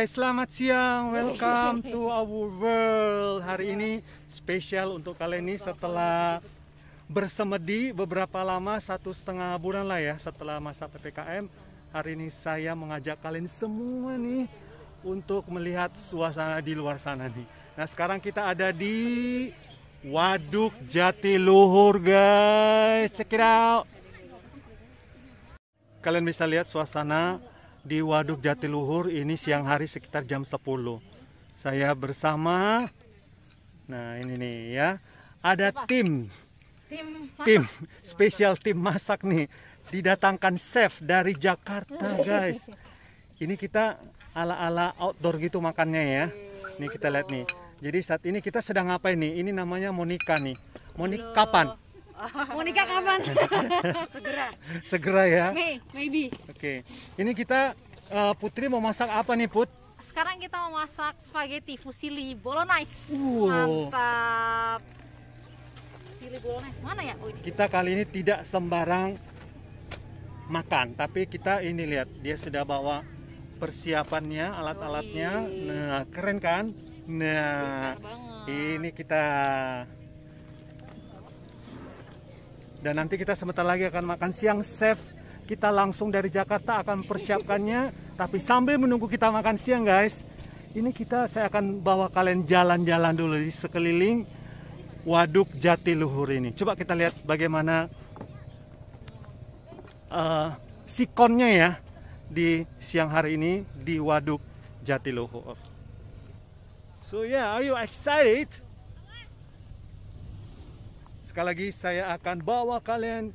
guys, selamat siang. Welcome to our world. Hari ini spesial untuk kalian nih setelah bersemedi beberapa lama satu setengah bulan lah ya setelah masa ppkm. Hari ini saya mengajak kalian semua nih untuk melihat suasana di luar sana nih. Nah sekarang kita ada di Waduk Jatiluhur guys. Check it out. Kalian bisa lihat suasana di Waduk Jatiluhur ini siang hari sekitar jam 10. Saya bersama Nah, ini nih ya. Ada Apa? tim tim tim spesial tim masak nih didatangkan chef dari Jakarta, guys. Ini kita ala-ala outdoor gitu makannya ya. Nih kita lihat nih. Jadi saat ini kita sedang apa nih? Ini namanya Monika nih. Monika kapan? Mau nikah kapan? Segera. Segera ya. May, maybe. Oke. Okay. Ini kita uh, Putri mau masak apa nih, Put? Sekarang kita mau masak spaghetti fusilli bolognese. Uh. Mantap. Fusilli bolognese mana ya? Oh, Kita kali ini tidak sembarang makan, tapi kita ini lihat dia sudah bawa persiapannya, alat-alatnya. Nah, keren kan? Nah, ini kita dan nanti kita sebentar lagi akan makan siang chef kita langsung dari Jakarta akan persiapkannya. Tapi sambil menunggu kita makan siang guys, ini kita saya akan bawa kalian jalan-jalan dulu di sekeliling Waduk Jatiluhur ini. Coba kita lihat bagaimana uh, sikonnya ya di siang hari ini di Waduk Jatiluhur. So yeah, are you excited? Sekali lagi saya akan bawa kalian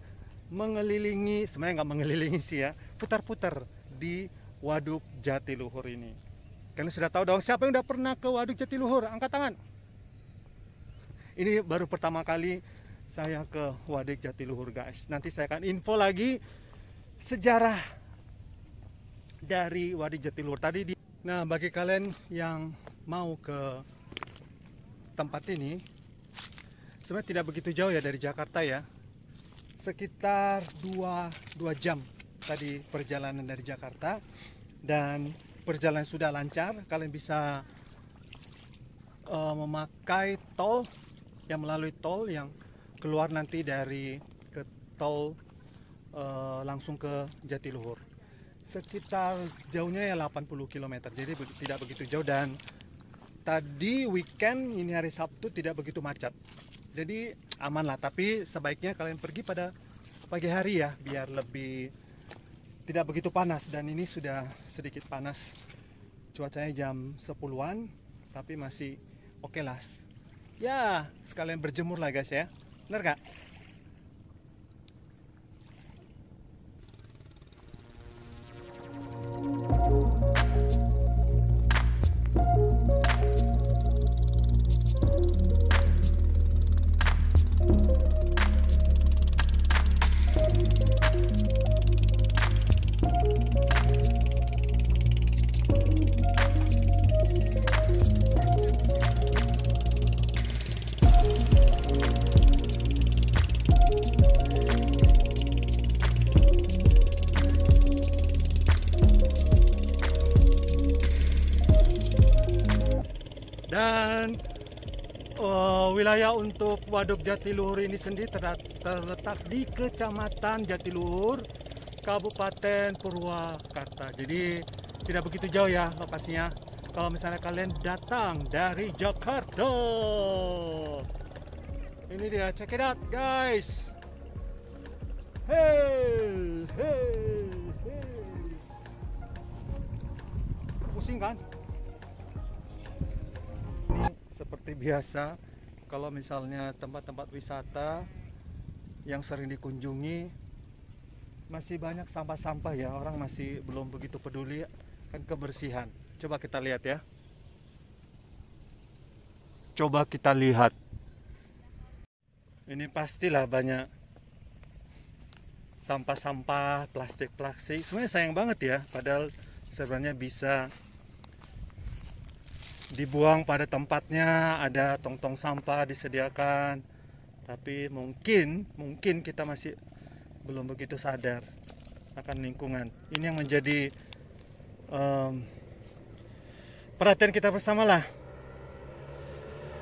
mengelilingi, sebenarnya nggak mengelilingi sih ya, putar-putar di Waduk Jatiluhur ini. Kalian sudah tahu dong siapa yang udah pernah ke Waduk Jatiluhur? Angkat tangan. Ini baru pertama kali saya ke Waduk Jatiluhur guys. Nanti saya akan info lagi sejarah dari Waduk Jatiluhur tadi. Di... Nah bagi kalian yang mau ke tempat ini sebenarnya tidak begitu jauh ya dari Jakarta ya sekitar 2, 2 jam tadi perjalanan dari Jakarta dan perjalanan sudah lancar kalian bisa uh, memakai tol yang melalui tol yang keluar nanti dari ke tol uh, langsung ke Jatiluhur sekitar jauhnya ya 80 km jadi tidak begitu jauh dan tadi weekend ini hari Sabtu tidak begitu macet jadi aman lah tapi sebaiknya kalian pergi pada pagi hari ya biar lebih tidak begitu panas dan ini sudah sedikit panas cuacanya jam 10-an tapi masih oke okay lah ya sekalian berjemur lah guys ya bener gak? uh, wilayah untuk Waduk Jatiluhur ini sendiri terletak di Kecamatan Jatiluhur, Kabupaten Purwakarta. Jadi tidak begitu jauh ya lokasinya. Kalau misalnya kalian datang dari Jakarta. Ini dia, check it out guys. Hey, hey, hey. Pusing kan? seperti biasa kalau misalnya tempat-tempat wisata yang sering dikunjungi masih banyak sampah-sampah ya orang masih belum begitu peduli kan kebersihan coba kita lihat ya coba kita lihat ini pastilah banyak sampah-sampah plastik-plastik sebenarnya sayang banget ya padahal sebenarnya bisa dibuang pada tempatnya, ada tong-tong sampah disediakan. Tapi mungkin, mungkin kita masih belum begitu sadar akan lingkungan. Ini yang menjadi um, perhatian kita bersama lah.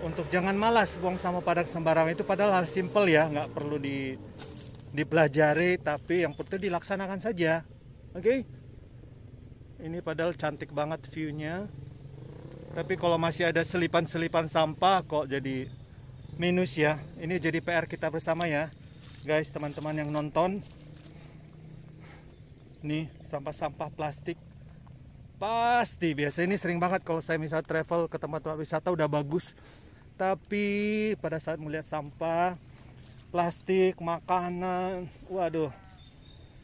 Untuk jangan malas buang sama pada sembarangan itu padahal hal simple ya, nggak perlu di dipelajari, tapi yang penting dilaksanakan saja. Oke? Okay? Ini padahal cantik banget viewnya. nya tapi kalau masih ada selipan-selipan sampah kok jadi minus ya. Ini jadi PR kita bersama ya. Guys, teman-teman yang nonton. Nih, sampah-sampah plastik. Pasti biasa ini sering banget kalau saya misal travel ke tempat-tempat wisata udah bagus. Tapi pada saat melihat sampah plastik, makanan, waduh.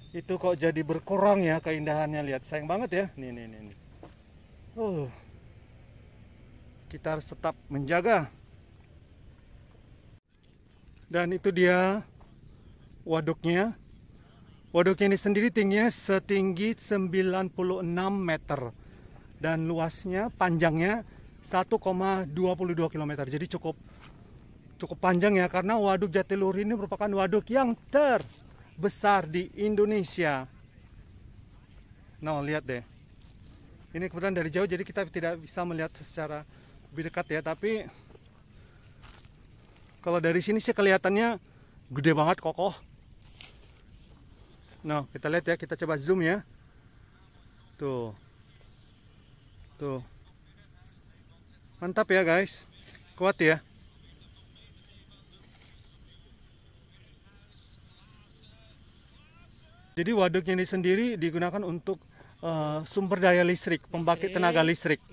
Itu kok jadi berkurang ya keindahannya lihat. Sayang banget ya. Nih nih nih. Uh kita harus tetap menjaga dan itu dia waduknya Waduk ini sendiri tingginya setinggi 96 meter dan luasnya panjangnya 1,22 km jadi cukup cukup panjang ya karena waduk Jatiluhur ini merupakan waduk yang terbesar di Indonesia nah lihat deh ini kebetulan dari jauh jadi kita tidak bisa melihat secara lebih dekat ya tapi kalau dari sini sih kelihatannya gede banget kokoh nah kita lihat ya kita coba zoom ya tuh tuh mantap ya guys kuat ya jadi waduknya ini sendiri digunakan untuk uh, sumber daya listrik pembangkit tenaga listrik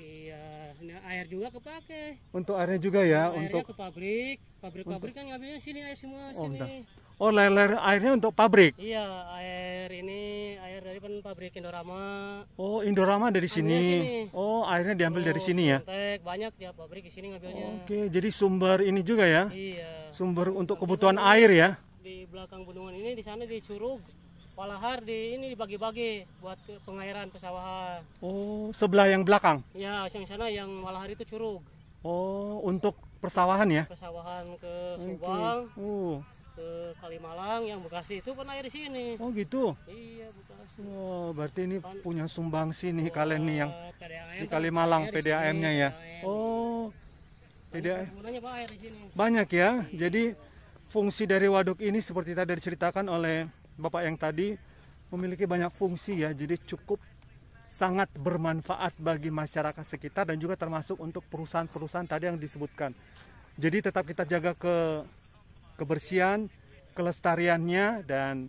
air juga kepake. Untuk airnya juga ya, airnya untuk ke pabrik, pabrik-pabrik kan ngambilnya sini air semua oh, sini. Entah. Oh, -ler airnya untuk pabrik. Iya, air ini air dari pen pabrik Indorama. Oh, Indorama dari sini. sini. Oh, airnya diambil oh, dari sini ya. banyak ya pabrik di sini ngambilnya. Oh, Oke, okay. jadi sumber ini juga ya. Iya. Sumber untuk kebutuhan air ya. Di belakang bendungan ini di sana di Curug palahar di ini dibagi-bagi buat pengairan pesawahan. Oh, sebelah yang belakang? Ya, yang sana yang palahar itu curug. Oh, untuk persawahan ya? Persawahan ke Subang. Okay. Uh. Ke Kalimalang yang Bekasi itu pernah air di sini. Oh, gitu. Iya, Bekasi. Oh, berarti ini Pan punya sumbang sini oh, kalian nih yang PDAM di kan Kalimalang PDAM-nya ya. Oh. PDAM. Banyak ya. Iya. Jadi fungsi dari waduk ini seperti tadi diceritakan oleh Bapak yang tadi memiliki banyak fungsi ya, jadi cukup sangat bermanfaat bagi masyarakat sekitar dan juga termasuk untuk perusahaan-perusahaan tadi yang disebutkan. Jadi tetap kita jaga ke kebersihan, kelestariannya dan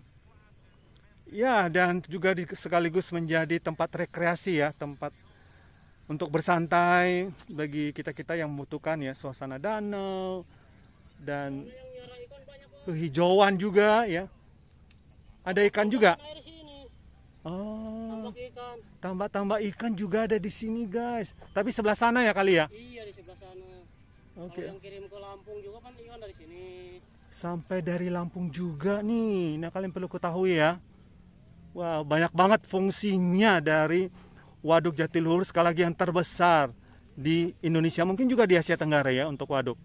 ya dan juga di, sekaligus menjadi tempat rekreasi ya, tempat untuk bersantai bagi kita-kita yang membutuhkan ya suasana danau dan kehijauan juga ya ada ikan juga? Oh. Tambah tambak ikan. juga ada di sini, guys. Tapi sebelah sana ya kali ya? Iya, di sebelah sana. Oke. Okay. yang kirim ke Lampung juga kan ikan dari sini. Sampai dari Lampung juga nih. Nah, kalian perlu ketahui ya. Wah, wow, banyak banget fungsinya dari Waduk Jatiluhur sekali lagi yang terbesar di Indonesia, mungkin juga di Asia Tenggara ya untuk waduk.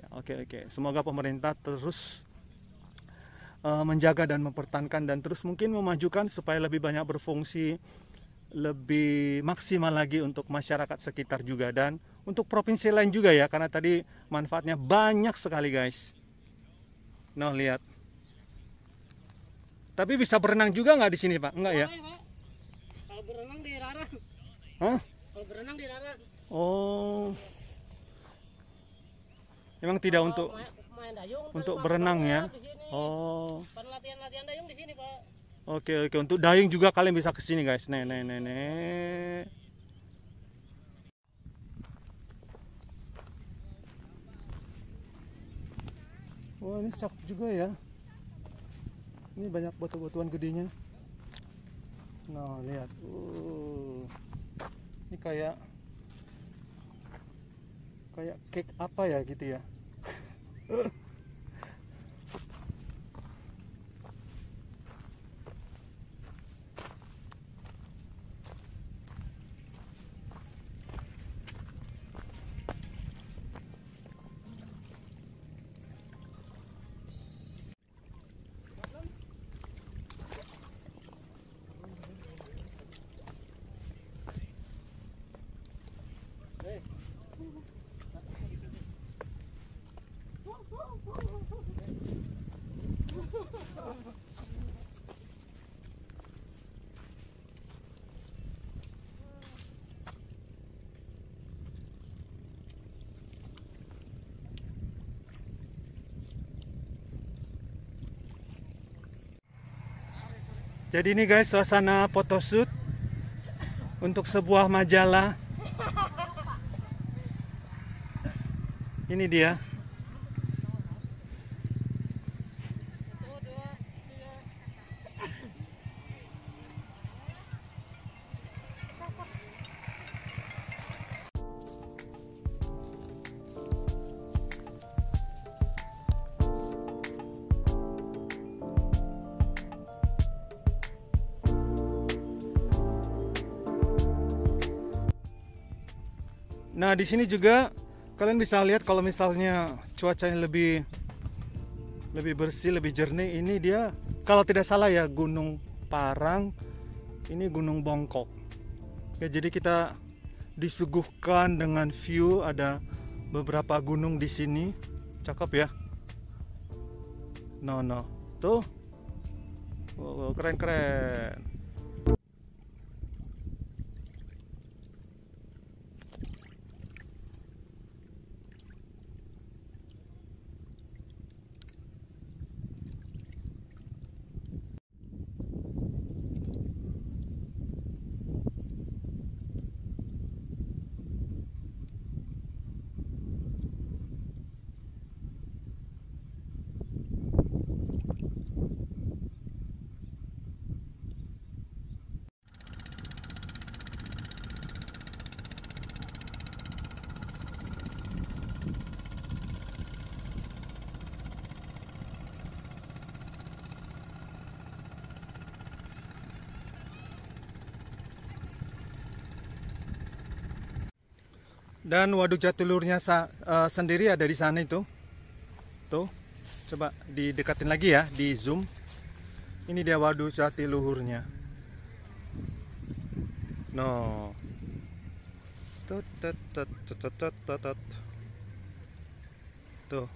Ya, oke oke. Semoga pemerintah terus Eh, menjaga dan mempertahankan dan terus mungkin memajukan supaya lebih banyak berfungsi lebih maksimal lagi untuk masyarakat sekitar juga dan untuk provinsi lain juga ya karena tadi manfaatnya banyak sekali guys. Nah lihat. Tapi bisa berenang juga nggak di sini pak? Nggak ya? Kalau berenang di larang. Hah? Kalau berenang di larang. Oh. Emang tidak untuk untuk berenang ya? Oh. latihan-latihan dayung di sini, Pak. Oke, oke. Untuk dayung juga kalian bisa kesini guys. nenek nenek. nih, nih. Wah, ini cakep juga ya. Ini banyak batu-batuan gedenya. Nah, lihat. Uh. Ini kayak kayak cake apa ya gitu ya. Jadi ini guys suasana photoshoot untuk sebuah majalah. Ini dia. Nah, di sini juga kalian bisa lihat kalau misalnya cuacanya lebih lebih bersih, lebih jernih, ini dia kalau tidak salah ya Gunung Parang ini Gunung Bongkok. Ya, jadi kita disuguhkan dengan view ada beberapa gunung di sini. Cakep ya. No, no. Tuh. keren-keren. dan waduk jatulurnya sa, uh, sendiri ada di sana itu tuh coba didekatin lagi ya di zoom ini dia waduk jatiluhurnya no tuh, tuh, tuh, tuh, tuh, tuh, tuh tuh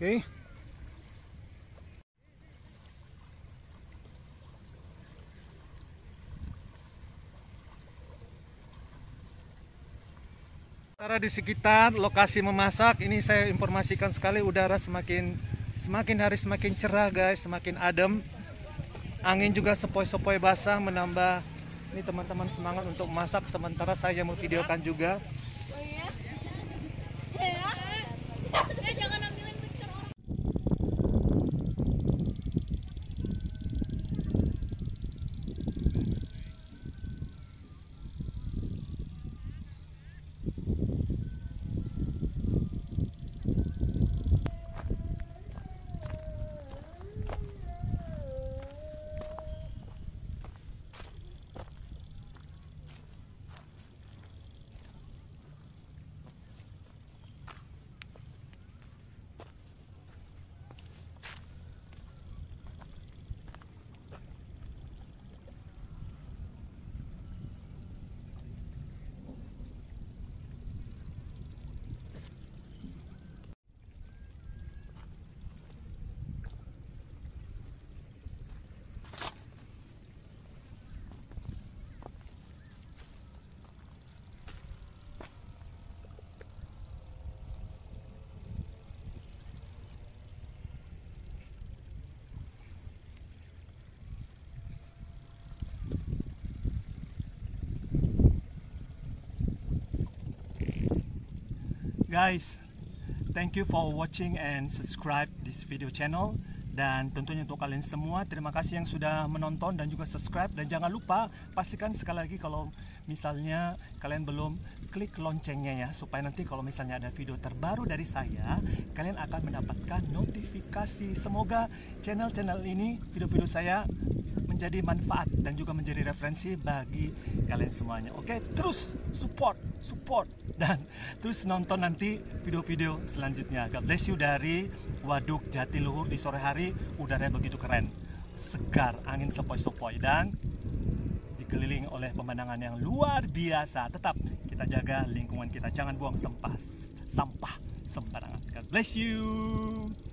oke okay. Sementara di sekitar lokasi memasak ini saya informasikan sekali udara semakin semakin hari semakin cerah guys, semakin adem. Angin juga sepoi-sepoi basah menambah ini teman-teman semangat untuk masak sementara saya mau videokan juga. guys thank you for watching and subscribe this video channel dan tentunya untuk kalian semua terima kasih yang sudah menonton dan juga subscribe dan jangan lupa pastikan sekali lagi kalau misalnya kalian belum klik loncengnya ya supaya nanti kalau misalnya ada video terbaru dari saya kalian akan mendapatkan notifikasi semoga channel-channel ini video-video saya menjadi manfaat dan juga menjadi referensi bagi kalian semuanya oke terus support support dan terus nonton nanti video-video selanjutnya God bless you dari Waduk Jatiluhur di sore hari udaranya begitu keren segar angin sepoi-sepoi dan dikelilingi oleh pemandangan yang luar biasa tetap kita jaga lingkungan kita jangan buang sampah sampah sembarangan God bless you